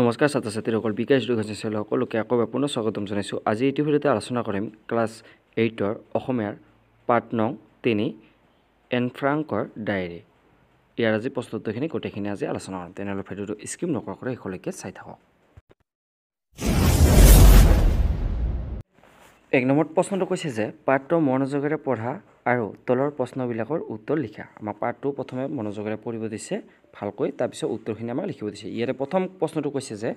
নমস্কাৰ ছাত্ৰ ছাত্ৰীসকল বিকাশ দুগ্ৰাচলৰ সকলোকে আকৌ এবাৰ পুনৰ স্বাগতম জনাইছোঁ আজি এইটো ভিডিঅ'তে আলোচনা কৰিম ক্লাছ এইটৰ অসমীয়াৰ পাৰ্ট নং তিনি এন ফ্ৰাংকৰ ডায়েৰী ইয়াৰ আজি প্ৰস্তুতখিনি গোটেইখিনি আজি আলোচনা কৰিম তেনেহ'লে ভিডিঅ'টো স্কিপ নকৰাকৈ শেষলৈকে চাই থাকক এক নম্বৰত প্ৰশ্নটো কৈছে যে পাৰ্টটো মনোযোগেৰে পঢ়া আৰু তলৰ প্ৰশ্নবিলাকৰ উত্তৰ লিখা আমাৰ পাৰ্টটো প্ৰথমে মনোযোগেৰে পঢ়িব দিছে ভালকৈ তাৰপিছত উত্তৰখিনি আমাক লিখিব দিছে ইয়াৰে প্ৰথম প্ৰশ্নটো কৈছে যে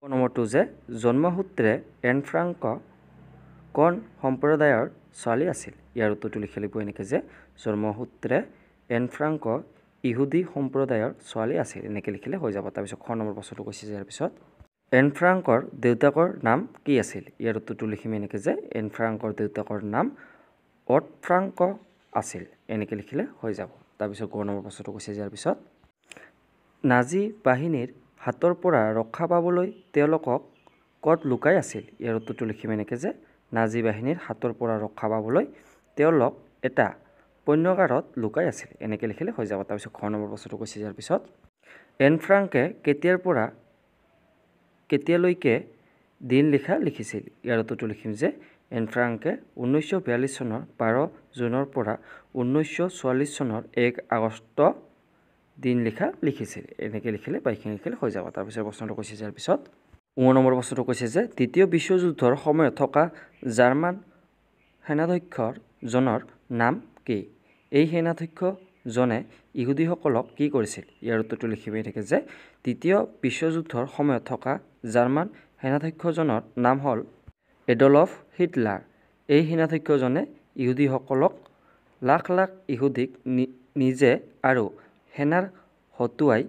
ক নম্বৰটো যে জন্মসূত্ৰে এন ফ্ৰাংক কণ সম্প্ৰদায়ৰ ছোৱালী আছিল ইয়াৰ উত্তৰটো লিখি লাগিব এনেকৈ যে জন্মসূত্ৰে এনফ্ৰাংক ইহুদী সম্প্ৰদায়ৰ ছোৱালী আছিল এনেকৈ লিখিলে হৈ যাব তাৰপিছত খ নম্বৰ প্ৰশ্নটো কৈছে যে ইয়াৰ পিছত ফ্ৰাংকৰ দেউতাকৰ নাম কি আছিল ইয়াৰ উত্তৰটো লিখিম এনেকৈ যে এনফ্ৰাংকৰ দেউতাকৰ নাম অট ফ্ৰাংক আছিল এনেকৈ লিখিলে হৈ যাব তাৰপিছত গ নম্বৰ প্ৰশ্নটো কৈছে যে ইয়াৰ পিছত নাজী বাহিনীৰ হাতৰ পৰা ৰক্ষা পাবলৈ তেওঁলোকক ক'ত লুকাই আছিল ইয়াৰ উত্তৰটো লিখিম এনেকৈ যে নাজী বাহিনীৰ হাতৰ পৰা ৰক্ষা পাবলৈ তেওঁলোক এটা পণ্যকাৰত লুকাই আছিল এনেকৈ লিখিলে হৈ যাব তাৰপিছত ঘৰ নম্বৰ বস্তুটো কৈছে ইয়াৰ পিছত এন ফ্ৰাংকে কেতিয়াৰ পৰা কেতিয়ালৈকে দিন লিখা লিখিছিল ইয়াৰ উত্তৰটো লিখিম যে এন ফ্ৰাংকে ঊনৈছশ বিয়াল্লিছ চনৰ বাৰ জুনৰ পৰা ঊনৈছশ চৌৰাল্লিছ চনৰ এক আগষ্ট দিন লিখা লিখিছিল এনেকৈ লিখিলে বাইকখিনি লিখিলে হৈ যাব তাৰপিছত প্ৰশ্নটো কৈছে ইয়াৰ পিছত ঊন নম্বৰ প্ৰশ্নটো কৈছে যে তৃতীয় বিশ্বযুদ্ধৰ সময়ত থকা জাৰ্মান সেনাধ্যক্ষৰজনৰ নাম কি এই সেনাধ্যক্ষজনে ইহুদীসকলক কি কৰিছিল ইয়াৰ উত্তৰটো লিখিবই থাকে যে তৃতীয় বিশ্বযুদ্ধৰ সময়ত থকা জাৰ্মান সেনাধ্যক্ষজনৰ নাম হ'ল এডলফ হিটলাৰ এই সেনাধ্যক্ষজনে ইহুদীসকলক লাখ লাখ ইহুদীক নিজে আৰু সেনাৰ হতুৱাই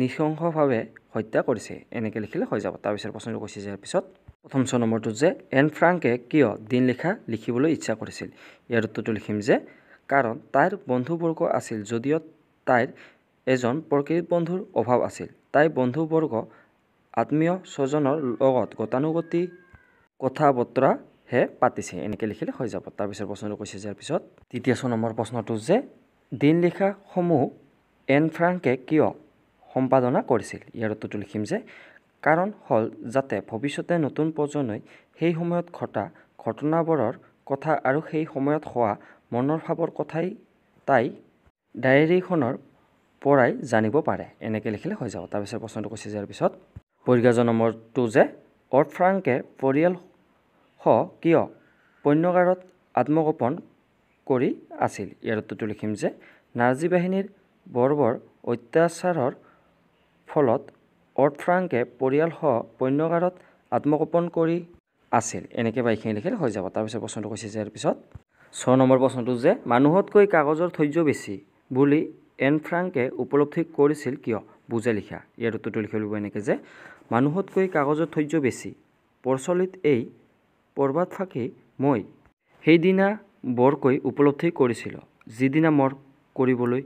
নৃশংসভাৱে হত্যা কৰিছে এনেকৈ লিখিলে হৈ যাব তাৰপিছত প্ৰশ্নটো কৈছে যে পিছত প্ৰথম ছ নম্বৰটো যে এন ফ্ৰাংকে কিয় দিন লিখা লিখিবলৈ ইচ্ছা কৰিছিল ইয়াৰ উত্তৰটো লিখিম যে কাৰণ তাইৰ বন্ধুবৰ্গ আছিল যদিও তাইৰ এজন প্ৰকৃত বন্ধুৰ অভাৱ আছিল তাইৰ বন্ধুবৰ্গ আত্মীয় স্বজনৰ লগত গতানুগতিক কথা বতৰাহে পাতিছে এনেকৈ লিখিলে হৈ যাব তাৰপিছত প্ৰশ্নটো কৈছে যে পিছত দ্বিতীয় ছ নম্বৰ প্ৰশ্নটো যে দিন লিখাসমূহ এন ফ্ৰাংকে কিয় সম্পাদনা কৰিছিল ইয়াৰ উত্তৰটো লিখিম যে কাৰণ হ'ল যাতে ভৱিষ্যতে নতুন প্ৰজন্মই সেই সময়ত ঘটা ঘটনাবোৰৰ কথা আৰু সেই সময়ত হোৱা মনৰ ভাৱৰ কথাই তাই ডায়েৰীখনৰ পৰাই জানিব পাৰে এনেকৈ লিখিলে হৈ যাব তাৰপিছত প্ৰশ্নটো কৈছে যে পিছত পৰিজ্ঞাজনমৰটো যে অৰ্ট ফ্ৰাংকে পৰিয়াল স কিয় পণ্যগাৰত আত্মগোপন কৰি আছিল ইয়াৰ উত্তৰটো লিখিম যে নাৰ্জী বাহিনীৰ বৰ্বৰ অত্যাচাৰৰ ফলত ফ্ৰাংকে পৰিয়ালসহ পণ্যগাৰত আত্মগোপন কৰি আছিল এনেকৈ বাইখিনি লিখিলে হৈ যাব তাৰপিছত প্ৰশ্নটো কৈছে যে ইয়াৰ পিছত ছয় নম্বৰ প্ৰশ্নটো যে মানুহতকৈ কাগজৰ ধৈৰ্য বেছি বুলি এন ফ্ৰাংকে উপলব্ধি কৰিছিল কিয় বুজে লিখা ইয়াৰ উত্তৰটো লিখিব লাগিব এনেকৈ যে মানুহতকৈ কাগজৰ ধৈৰ্য বেছি প্ৰচলিত এই পৰ্বত ফাঁকি মই সেইদিনা বৰকৈ উপলব্ধি কৰিছিলোঁ যিদিনা মোৰ কৰিবলৈ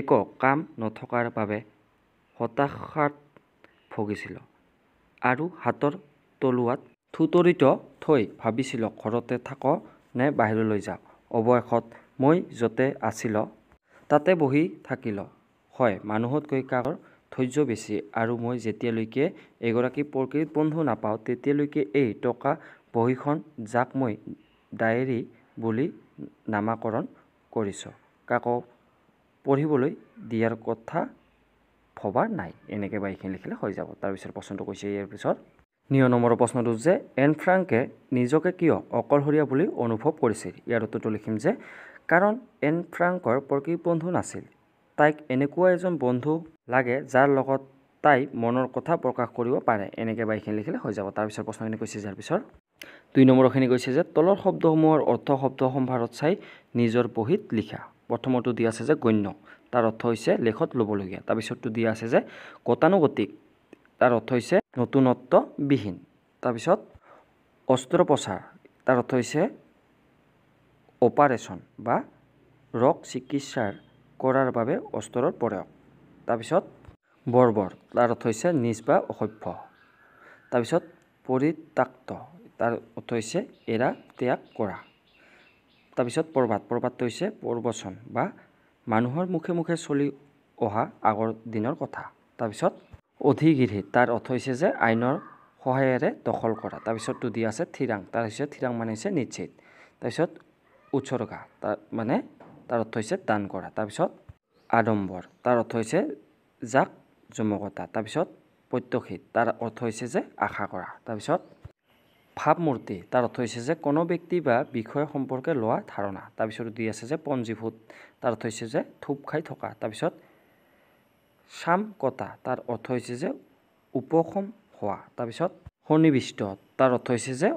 একো কাম নথকাৰ বাবে হতাশাত ভুগিছিল আৰু হাতৰ তলুৱাত থুতৰিত থৈ ভাবিছিল ঘৰতে থাক নে বাহিৰলৈ যাওঁ অৱশেষত মই য'তে আছিল তাতে বহি থাকিল হয় মানুহতকৈ কাৰ ধৈৰ্য বেছি আৰু মই যেতিয়ালৈকে এগৰাকী প্ৰকৃত বন্ধু নাপাওঁ তেতিয়ালৈকে এই টকা বহীখন যাক মই ডায়েৰী বুলি নামাকৰণ কৰিছোঁ কাকো পঢ়িবলৈ দিয়াৰ কথা ভবা নাই এনেকৈ বাইকখিনি লিখিলে হৈ যাব তাৰপিছত প্ৰশ্নটো কৈছে ইয়াৰ পিছত নিয় নম্বৰৰ প্ৰশ্নটো যে এন ফ্ৰাংকে নিজকে কিয় অকলশৰীয়া বুলি অনুভৱ কৰিছিল ইয়াৰ উত্তৰটো লিখিম যে কাৰণ এন ফ্ৰাংকৰ প্ৰকৃত বন্ধু নাছিল তাইক এনেকুৱা এজন বন্ধু লাগে যাৰ লগত তাই মনৰ কথা প্ৰকাশ কৰিব পাৰে এনেকৈ বাইকখিনি লিখিলে হৈ যাব তাৰপিছত প্ৰশ্নখিনি কৈছে ইয়াৰ পিছত দুই নম্বৰখিনি কৈছে যে তলৰ শব্দসমূহৰ অৰ্থ শব্দ সম্ভাৰত চাই নিজৰ বহীত লিখা প্ৰথমৰটো দিয়া আছে যে গণ্য তাৰ অৰ্থ হৈছে লেখত ল'বলগীয়া তাৰপিছৰটো দিয়া আছে যে গতানুগতিক তাৰ অৰ্থ হৈছে নতুনত্ববিহীন তাৰপিছত অস্ত্ৰোপচাৰ তাৰ অৰ্থ হৈছে অপাৰেশ্যন বা ৰোগ চিকিৎসাৰ কৰাৰ বাবে অস্ত্ৰৰ প্ৰয়োগ তাৰপিছত বৰ্বৰ তাৰ অৰ্থ হৈছে নিজ বা অসভ্য তাৰপিছত পৰিত্যক্ত তাৰ অৰ্থ হৈছে এৰা ত্যাগ কৰা তাৰপিছত প্ৰভাত প্ৰভাতটো হৈছে প্ৰবচন বা মানুহৰ মুখে মুখে চলি অহা আগৰ দিনৰ কথা তাৰপিছত অধিগৃহী তাৰ অৰ্থ হৈছে যে আইনৰ সহায়েৰে দখল কৰা তাৰপিছতটো দি আছে থিৰাং তাৰ হৈছে থিৰাং মানে হৈছে নিশ্চিত তাৰপিছত উৎসৰ্গা তাৰ মানে তাৰ অৰ্থ হৈছে দান কৰা তাৰপিছত আডম্বৰ তাৰ অৰ্থ হৈছে যাক জমকতা তাৰপিছত প্ৰত্যক্ষিত তাৰ অৰ্থ হৈছে যে আশা কৰা তাৰপিছত ভাৱমূৰ্তি তাৰ অৰ্থ হৈছে যে কোনো ব্যক্তি বা বিষয় সম্পৰ্কে লোৱা ধাৰণা তাৰপিছত দুই আছে যে পঞ্জীভূত তাৰ অৰ্থ হৈছে যে থোপ খাই থকা তাৰপিছত চাম কটা তাৰ অৰ্থ হৈছে যে উপশম হোৱা তাৰপিছত সন্নিৱিষ্ট তাৰ অৰ্থ হৈছে যে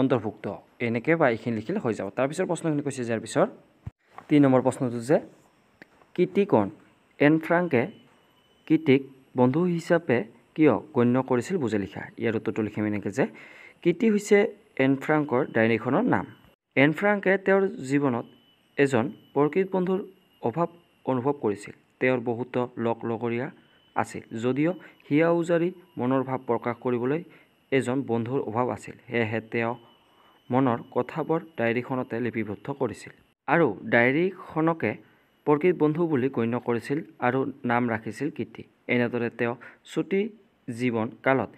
অন্তৰ্ভুক্ত এনেকৈ বা এইখিনি লিখিলে হৈ যাব তাৰপিছত প্ৰশ্নখিনি কৈছে যে ইয়াৰ পিছত তিনি নম্বৰ প্ৰশ্নটো যে কীৰ্তিকণ এনফ্ৰাংকে কীৰ্তিক বন্ধু হিচাপে কিয় গণ্য কৰিছিল বুজি লিখা ইয়াৰ উত্তৰটো লিখিম এনেকৈ যে কীৰ্তি হৈছে এনফ্ৰাংকৰ ডায়েৰীখনৰ নাম এনফ্ৰাংকে তেওঁৰ জীৱনত এজন প্ৰকৃত বন্ধুৰ অভাৱ অনুভৱ কৰিছিল তেওঁৰ বহুতো লগ লগৰীয়া আছিল যদিও হিয়া উজাৰি মনৰ ভাৱ প্ৰকাশ কৰিবলৈ এজন বন্ধুৰ অভাৱ আছিল সেয়েহে তেওঁ মনৰ কথাবোৰ ডায়েৰীখনতে লিপিবদ্ধ কৰিছিল আৰু ডায়েৰীখনকে প্ৰকৃত বন্ধু বুলি গণ্য কৰিছিল আৰু নাম ৰাখিছিল কীৰ্তি এনেদৰে তেওঁ চুটি জীৱন কালত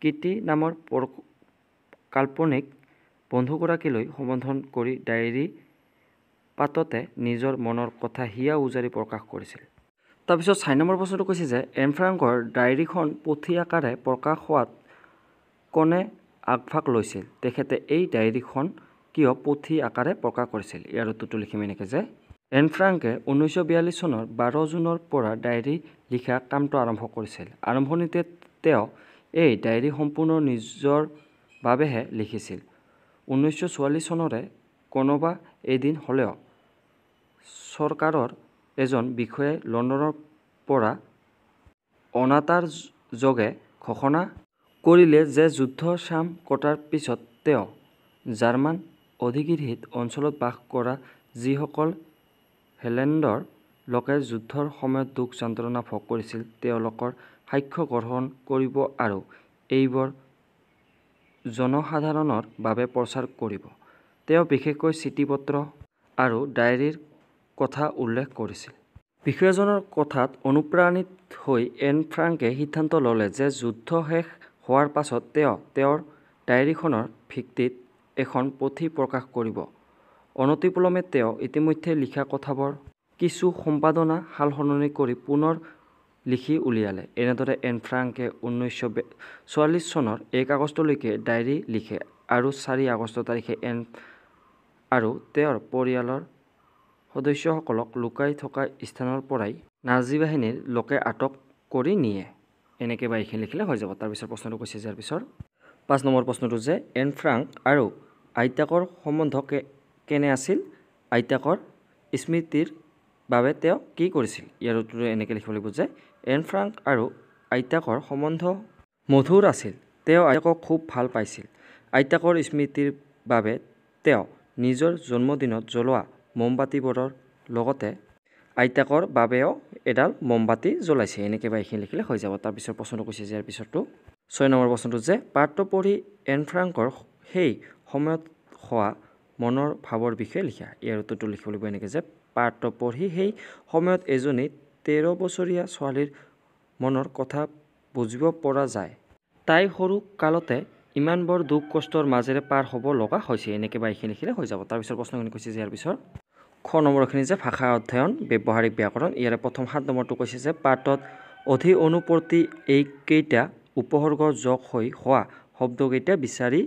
কীৰ্তি নামৰ কাল্পনিক বন্ধুগৰাকীলৈ সম্বোধন কৰি ডায়েৰী পাততে নিজৰ মনৰ কথা হিয়া উজাৰি প্ৰকাশ কৰিছিল তাৰপিছত চাৰি নম্বৰ প্ৰশ্নটো কৈছে যে এনফ্ৰাংকৰ ডায়েৰীখন পুথি আকাৰে প্ৰকাশ হোৱাত কোনে আগভাগ লৈছিল তেখেতে এই ডায়েৰীখন কিয় পুথি আকাৰে প্ৰকাশ কৰিছিল ইয়াৰ উত্তৰটো লিখিম এনেকৈ যে এনফ্ৰাংকে ঊনৈছশ বিয়াল্লিছ চনৰ বাৰ জুনৰ পৰা ডায়েৰী লিখা কামটো আৰম্ভ কৰিছিল আৰম্ভণিতে তেওঁ এই ডায়েৰী সম্পূৰ্ণ নিজৰ বাবেহে লিখিছিল ঊনৈছশ চৌৰাল্লিছ চনৰে কোনোবা এদিন হ'লেও চৰকাৰৰ এজন বিষয়াই লণ্ডনৰ পৰা অনাতাৰ যোগে ঘোষণা কৰিলে যে যুদ্ধ চাম কটাৰ পিছত তেওঁ জাৰ্মান অধিগৃহিত অঞ্চলত বাস কৰা যিসকল হেলেণ্ডৰ লোকে যুদ্ধৰ সময়ত দুখ যন্ত্ৰণা ভোগ কৰিছিল তেওঁলোকৰ সাক্ষ্য গ্ৰহণ কৰিব আৰু এইবোৰ জনসাধাৰণৰ বাবে প্ৰচাৰ কৰিব তেওঁ বিশেষকৈ চিঠি পত্ৰ আৰু ডায়েৰীৰ কথা উল্লেখ কৰিছিল বিষয়াজনৰ কথাত অনুপ্ৰাণিত হৈ এন ফ্ৰাংকে সিদ্ধান্ত ল'লে যে যুদ্ধ শেষ হোৱাৰ পাছত তেওঁ তেওঁৰ ডায়েৰীখনৰ ভিত্তিত এখন পুথি প্ৰকাশ কৰিব অনতিপলমে তেওঁ ইতিমধ্যে লিখা কথাবোৰ কিছু সম্পাদনা সাল সলনি কৰি পুনৰ লিখি উলিয়ালে এনেদৰে এন ফ্ৰাংকে ঊনৈছশ চৌৰাল্লিছ চনৰ এক আগষ্টলৈকে ডায়েৰী লিখে আৰু চাৰি আগষ্ট তাৰিখে এন আৰু তেওঁৰ পৰিয়ালৰ সদস্যসকলক লুকাই থকা স্থানৰ পৰাই নাজী বাহিনীৰ লোকে আটক কৰি নিয়ে এনেকৈ বা এইখিনি লিখিলে হৈ যাব তাৰপিছত প্ৰশ্নটো কৈছে যে পিছত পাঁচ নম্বৰ প্ৰশ্নটো যে এন ফ্ৰাংক আৰু আইতাকৰ সম্বন্ধ কে কেনে আছিল আইতাকৰ স্মৃতিৰ বাবে তেওঁ কি কৰিছিল ইয়াৰ উত্তৰটো এনেকৈ লিখিব লাগিব যে এন ফ্ৰাংক আৰু আইতাকৰ সম্বন্ধ মধুৰ আছিল তেওঁ আইতাকক খুব ভাল পাইছিল আইতাকৰ স্মৃতিৰ বাবে তেওঁ নিজৰ জন্মদিনত জ্বলোৱা মমবাতিবোৰৰ লগতে আইতাকৰ বাবেও এডাল মমবাতি জ্বলাইছে বা এইখিনি লিখিলে হৈ যাব তাৰপিছত প্ৰশ্নটো কৈছে যে ইয়াৰ পিছৰটো ছয় নম্বৰ প্ৰশ্নটো যে পাঠটো পঢ়ি এন ফ্ৰাংকৰ সেই সময়ত হোৱা মনৰ ভাৱৰ বিষয়ে লিখা ইয়াৰ উত্তৰটো লিখিব লাগিব এনেকৈ যে পাঠটো পঢ়ি সেই সময়ত এজনী তেৰ বছৰীয়া ছোৱালীৰ মনৰ কথা বুজিব পৰা যায় তাই সৰু কালতে ইমান বৰ দুখ কষ্টৰ মাজেৰে পাৰ হ'ব লগা হৈছে এনেকৈ বা এইখিনি লিখিলে হৈ যাব তাৰপিছত প্ৰশ্নখিনি কৈছে যে ইয়াৰ পিছত খ নম্বৰখিনি যে ভাষা অধ্যয়ন ব্যৱহাৰিক ব্যাকৰণ ইয়াৰে প্ৰথম সাত নম্বৰটো কৈছে যে পাঠত অধি অনুপৰ্তি এইকেইটা উপসৰ্গ যোগ হৈ হোৱা শব্দকেইটা বিচাৰি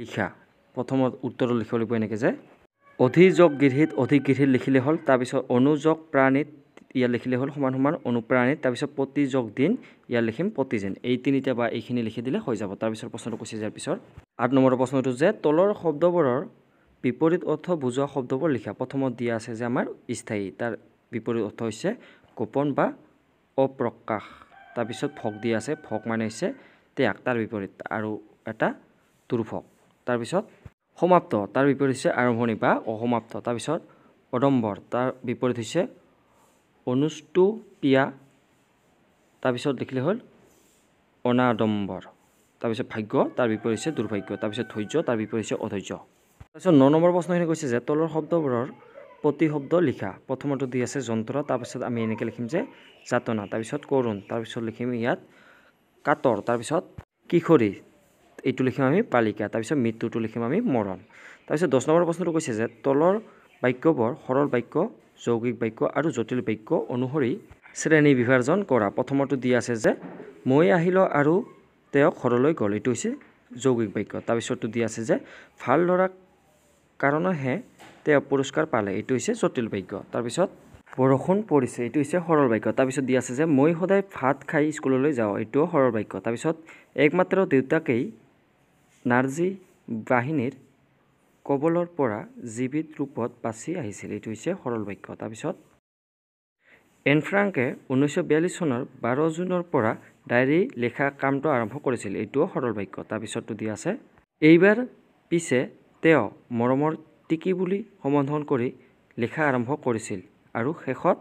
লিখা প্ৰথমত উত্তৰ লিখিব লাগিব এনেকৈ যে অধিযোগ গৃহীত অধিক গৃহীত লিখিলে হ'ল তাৰপিছত অনুযোগ প্ৰাণীত ইয়াত লিখিলে হ'ল সমান সমান অনুপ্ৰাণিত তাৰপিছত প্ৰতিযোগ দিন ইয়াত লিখিম প্ৰতিজন এই তিনিটা বা এইখিনি লিখি দিলে হৈ যাব তাৰপিছত প্ৰশ্নটো কৈছে যোৱাৰ পিছত আঠ নম্বৰৰ প্ৰশ্নটো যে তলৰ শব্দবোৰৰ বিপৰীত অৰ্থ বুজোৱা শব্দবোৰ লিখা প্ৰথমত দিয়া আছে যে আমাৰ স্থায়ী তাৰ বিপৰীত অৰ্থ হৈছে গোপন বা অপ্ৰকাশ তাৰপিছত ভক দিয়া আছে ভক মানে হৈছে ত্যাগ তাৰ বিপৰীত আৰু এটা দুৰ্ভক তাৰপিছত সমাপ্ত তাৰ বিপৰীত হৈছে আৰম্ভণি বা অসমাপ্ত তাৰপিছত অদম্বৰ তাৰ বিপৰীত হৈছে অনুষ্টুপিয়া তাৰপিছত লিখিলে হ'ল অনাদম্বৰ তাৰপিছত ভাগ্য তাৰ বিপৰীত হৈছে দুৰ্ভাগ্য তাৰপিছত ধৈৰ্য তাৰ বিপৰীত হৈছে অধৈৰ্য তাৰপিছত ন নম্বৰ প্ৰশ্নখিনি কৈছে যে তলৰ শব্দবোৰৰ প্ৰতি শব্দ লিখা প্ৰথমতে দি আছে যন্ত্ৰ তাৰপিছত আমি এনেকৈ লিখিম যে যাতনা তাৰপিছত কৰুণ তাৰপিছত লিখিম ইয়াত কাতৰ তাৰপিছত কিশোৰী এইটো লিখিম আমি পালিকা তাৰপিছত মৃত্যুটো লিখিম আমি মৰণ তাৰপিছত দহ নম্বৰ প্ৰশ্নটো কৈছে যে তলৰ বাক্যবোৰ সৰল বাক্য যৌগিক বাক্য আৰু জটিল বাক্য অনুসৰি শ্ৰেণী বিভাজন কৰা প্ৰথমতো দি আছে যে মই আহিলোঁ আৰু তেওঁ ঘৰলৈ গ'ল এইটো হৈছে যৌগিক বাক্য তাৰপিছতো দি আছে যে ভাল ল'ৰাক কাৰণেহে তেওঁ পুৰস্কাৰ পালে এইটো হৈছে জটিল বাক্য তাৰপিছত বৰষুণ পৰিছে এইটো হৈছে সৰল বাক্য তাৰপিছত দি আছে যে মই সদায় ভাত খাই স্কুললৈ যাওঁ এইটো সৰল বাক্য তাৰপিছত একমাত্ৰ দেউতাকেই নাৰ্জী বাহিনীৰ কবলৰ পৰা জীৱিত ৰূপত বাচি আহিছিল এইটো হৈছে সৰল বাক্য তাৰপিছত এন এনফ্ৰাংকে ঊনৈছশ বিয়াল্লিছ চনৰ বাৰ জুনৰ পৰা ডায়েৰী লিখা কামটো আৰম্ভ কৰিছিল এইটোও সৰল বাক্য তাৰপিছতটো দি আছে এইবাৰ পিছে তেওঁ মৰমৰ টিকি বুলি সম্বোধন কৰি লিখা আৰম্ভ কৰিছিল আৰু শেষত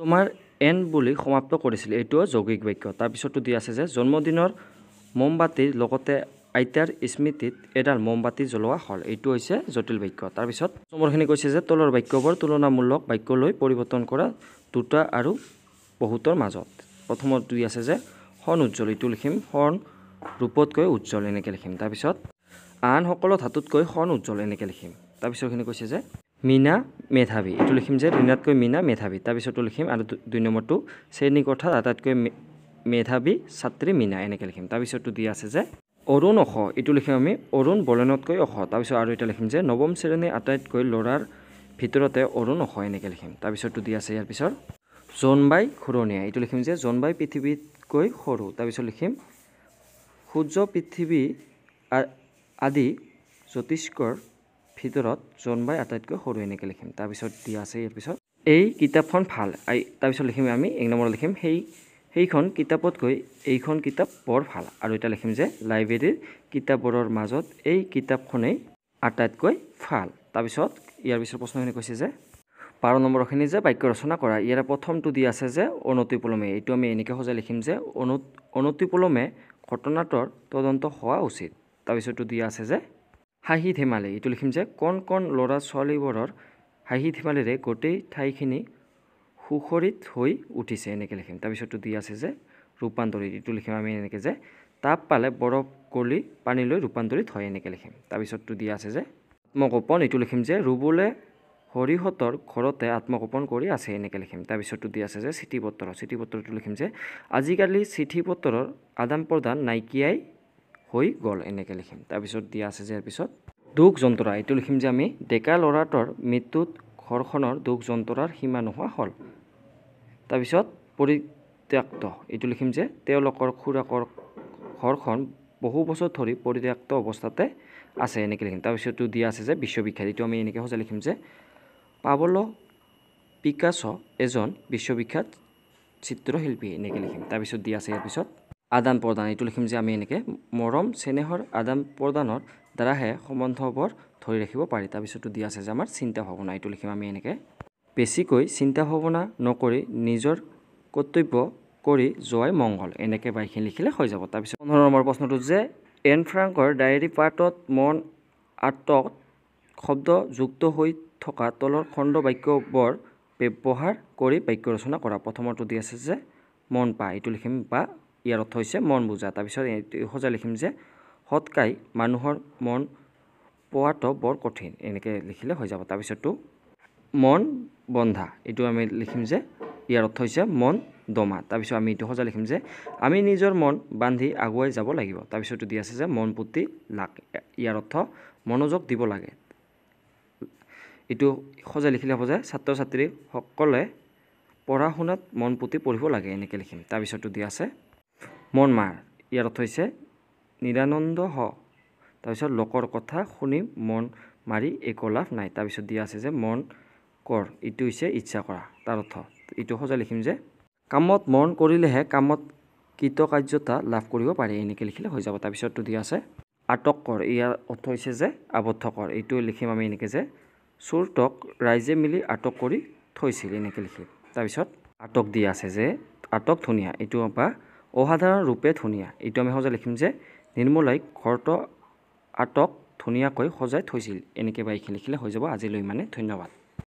তোমাৰ এন বুলি সমাপ্ত কৰিছিল এইটোও যৌগিক বাক্য তাৰপিছতো দি আছে যে জন্মদিনৰ মমবাতিৰ লগতে আইতাৰ স্মৃতিত এডাল মমবাতি জ্বলোৱা হ'ল এইটো হৈছে জটিল বাক্য তাৰপিছত সমৰখিনি কৈছে যে তলৰ বাক্যবোৰ তুলনামূলক বাক্যলৈ পৰিৱৰ্তন কৰা দুটা আৰু বহুতৰ মাজত প্ৰথমত দুই আছে যে শৰ্ণ উজ্জ্বল এইটো লিখিম শৰ্ণ ৰূপতকৈ উজ্জ্বল এনেকৈ লিখিম তাৰপিছত আন সকলো ধাতুতকৈ শৰ্ণ উজ্জ্বল এনেকৈ লিখিম তাৰপিছৰখিনি কৈছে যে মীনা মেধাৱী এইটো লিখিম যে ঋণাতকৈ মীনা মেধাৱী তাৰপিছতো লিখিম আৰু দুই নম্বৰটো শ্ৰেণী কথাত আটাইতকৈ মেধাৱী ছাত্ৰী মীনা এনেকৈ লিখিম তাৰপিছতো দিয়া আছে যে অৰুণ অস এইটো লিখিম আমি অৰুণ বৰেণতকৈ অস তাৰপিছত আৰু এটা লিখিম যে নৱম শ্ৰেণীৰ আটাইতকৈ ল'ৰাৰ ভিতৰতে অৰুণ অস এনেকৈ লিখিম তাৰপিছতটো দি আছে ইয়াৰ পিছত জোনবাই খুৰণীয়া এইটো লিখিম যে জোনবাই পৃথিৱীতকৈ সৰু তাৰপিছত লিখিম সূৰ্য পৃথিৱী আদি জ্যোতিষ্কৰ ভিতৰত জোনবাই আটাইতকৈ সৰু এনেকৈ লিখিম তাৰপিছত দিয়া আছে ইয়াৰ পিছত এই কিতাপখন ভাল তাৰপিছত লিখিম আমি এক নম্বৰত লিখিম সেই সেইখন কিতাপতকৈ এইখন কিতাপ বৰ ভাল আৰু এতিয়া লিখিম যে লাইব্ৰেৰীৰ কিতাপবোৰৰ মাজত এই কিতাপখনেই আটাইতকৈ ভাল তাৰপিছত ইয়াৰ পিছৰ প্ৰশ্নখিনি কৈছে যে বাৰ নম্বৰখিনি যে বাক্য ৰচনা কৰা ইয়াৰ প্ৰথমটো দি আছে যে অনতিপুলমে এইটো আমি এনেকৈ সজাই লিখিম যে অনু অনতিপুলমে ঘটনাটোৰ তদন্ত হোৱা উচিত তাৰপিছতো দিয়া আছে যে হাঁহি ধেমালি এইটো লিখিম যে কণ কণ ল'ৰা ছোৱালীবোৰৰ হাঁহি ধেমালিৰে গোটেই ঠাইখিনি সুখৰিত হৈ উঠিছে এনেকৈ লিখিম তাৰপিছততো দি আছে যে ৰূপান্তৰিত এইটো লিখিম আমি এনেকৈ যে তাপ পালে বৰফ গলি পানীলৈ ৰূপান্তৰিত হয় এনেকৈ লিখিম তাৰপিছততো দি আছে যে আত্মগোপন এইটো লিখিম যে ৰুবলে হৰিহঁতৰ ঘৰতে আত্মগোপন কৰি আছে এনেকৈ লিখিম তাৰপিছততো দি আছে যে চিঠি পত্ৰ চিঠি পত্ৰটো লিখিম যে আজিকালি চিঠি পত্ৰৰ আদান প্ৰদান নাইকিয়াই হৈ গ'ল এনেকৈ লিখিম তাৰপিছত দিয়া আছে যে ইয়াৰ পিছত দুখ যন্ত্ৰণা এইটো লিখিম যে আমি ডেকা ল'ৰাটোৰ মৃত্যুত ঘৰখনৰ দুখ যন্ত্ৰণাৰ সীমা নোহোৱা হ'ল তাৰপিছত পৰিত্যক্ত এইটো লিখিম যে তেওঁলোকৰ খুৰাকৰ ঘৰখন বহু বছৰ ধৰি পৰিত্যক্ত অৱস্থাতে আছে এনেকৈ লিখিম তাৰপিছতো দিয়া আছে যে বিশ্ববিখ্যাত এইটো আমি এনেকৈ সজাই লিখিম যে পাবলো পিকাছ এজন বিশ্ববিখ্যাত চিত্ৰশিল্পী এনেকৈ লিখিম তাৰপিছত দিয়া আছে ইয়াৰ পিছত আদান প্ৰদান এইটো লিখিম যে আমি এনেকৈ মৰম চেনেহৰ আদান প্ৰদানৰ দ্বাৰাহে সম্বন্ধবোৰ ধৰি ৰাখিব পাৰি তাৰপিছতো দিয়া আছে যে আমাৰ চিন্তা ভাৱনা এইটো লিখিম আমি এনেকৈ বেছিকৈ চিন্তা ভাৱনা নকৰি নিজৰ কৰ্তব্য কৰি যোৱাই মংগল এনেকৈ বাইকখিনি লিখিলে হৈ যাব তাৰপিছত পোন্ধৰ নম্বৰ প্ৰশ্নটো যে এন ফ্ৰাংকৰ ডায়েৰী পাৰ্টত মন আৰ্টত শব্দ যুক্ত হৈ থকা তলৰ খণ্ড বাক্যবোৰ ব্যৱহাৰ কৰি বাক্য ৰচনা কৰা প্ৰথমৰটো দি আছে যে মন পা এইটো লিখিম বা ইয়াৰ অৰ্থ হৈছে মন বুজা তাৰপিছত এইটো সজাই লিখিম যে সৎকাই মানুহৰ মন পোৱাটো বৰ কঠিন এনেকৈ লিখিলে হৈ যাব তাৰপিছততো মন বন্ধা এইটো আমি লিখিম যে ইয়াৰ অৰ্থ হৈছে মন দমা তাৰপিছত আমি এইটো সজা লিখিম যে আমি নিজৰ মন বান্ধি আগুৱাই যাব লাগিব তাৰপিছতো দি আছে যে মন পুতি লাগ ইয়াৰ অৰ্থ মনোযোগ দিব লাগে এইটো সজাই লিখিলে হ'ব যে ছাত্ৰ ছাত্ৰীসকলে পঢ়া শুনাত মন পুতি পঢ়িব লাগে এনেকৈ লিখিম তাৰপিছতো দি আছে মন মাৰ ইয়াৰ অৰ্থ হৈছে নিৰানন্দ হ তাৰপিছত লোকৰ কথা শুনি মন মাৰি একো লাভ নাই তাৰপিছত দিয়া আছে যে মন কৰ এইটো হৈছে ইচ্ছা কৰা তাৰ অৰ্থ এইটো সজাই লিখিম যে কামত মন কৰিলেহে কামত কৃতকাৰ্যতা লাভ কৰিব পাৰি এনেকৈ লিখিলে হৈ যাব তাৰপিছতটো দিয়া আছে আটক কৰ ইয়াৰ অৰ্থ হৈছে যে আবদ্ধ কৰ এইটো লিখিম আমি এনেকৈ যে চোৰটক ৰাইজে মিলি আটক কৰি থৈছিল এনেকৈ লিখিম তাৰপিছত আটক দিয়া আছে যে আটক ধুনীয়া এইটো বা অসাধাৰণ ৰূপে ধুনীয়া এইটো আমি সজাই লিখিম যে নিৰ্মলাই ঘৰত আটক ধুনীয়াকৈ সজাই থৈছিল এনেকৈ বা এইখিনি লিখিলে হৈ যাব আজিলৈ মানে ধন্যবাদ